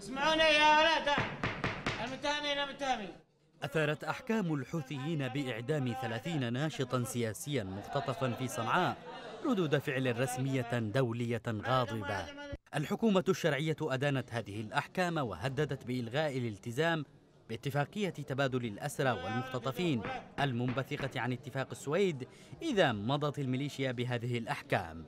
اسمعوني يا ولد المتهمين المتهمين أثارت أحكام الحوثيين بإعدام ثلاثين ناشطا سياسيا مختطفا في صنعاء ردود فعل رسمية دولية غاضبة الحكومة الشرعية أدانت هذه الأحكام وهددت بإلغاء الالتزام باتفاقية تبادل الأسرى والمختطفين المنبثقة عن اتفاق السويد إذا مضت الميليشيا بهذه الأحكام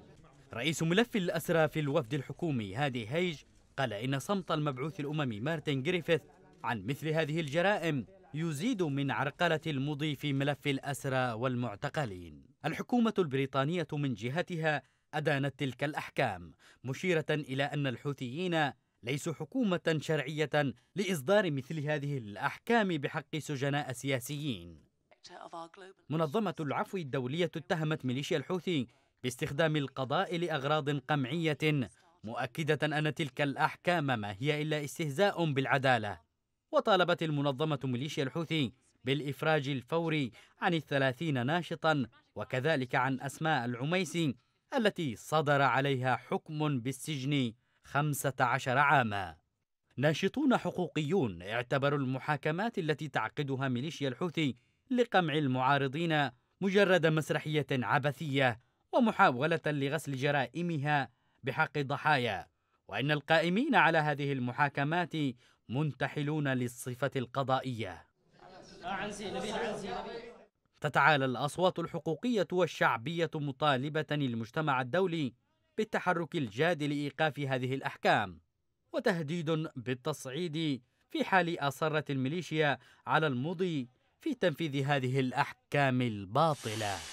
رئيس ملف الأسرى في الوفد الحكومي هادي هيج قال إن صمت المبعوث الأممي مارتن جريفيث عن مثل هذه الجرائم يزيد من عرقلة المضي في ملف الأسرى والمعتقلين الحكومة البريطانية من جهتها أدانت تلك الأحكام مشيرة إلى أن الحوثيين ليسوا حكومة شرعية لإصدار مثل هذه الأحكام بحق سجناء سياسيين منظمة العفو الدولية اتهمت ميليشيا الحوثي باستخدام القضاء لأغراض قمعية مؤكدة أن تلك الأحكام ما هي إلا استهزاء بالعدالة وطالبت المنظمة ميليشيا الحوثي بالإفراج الفوري عن الثلاثين ناشطا وكذلك عن أسماء العميسي التي صدر عليها حكم بالسجن خمسة عشر عاما ناشطون حقوقيون اعتبروا المحاكمات التي تعقدها ميليشيا الحوثي لقمع المعارضين مجرد مسرحية عبثية ومحاولة لغسل جرائمها بحق الضحايا وان القائمين على هذه المحاكمات منتحلون للصفه القضائيه تتعالى الاصوات الحقوقيه والشعبيه مطالبه المجتمع الدولي بالتحرك الجاد لايقاف هذه الاحكام وتهديد بالتصعيد في حال اصرت الميليشيا على المضي في تنفيذ هذه الاحكام الباطله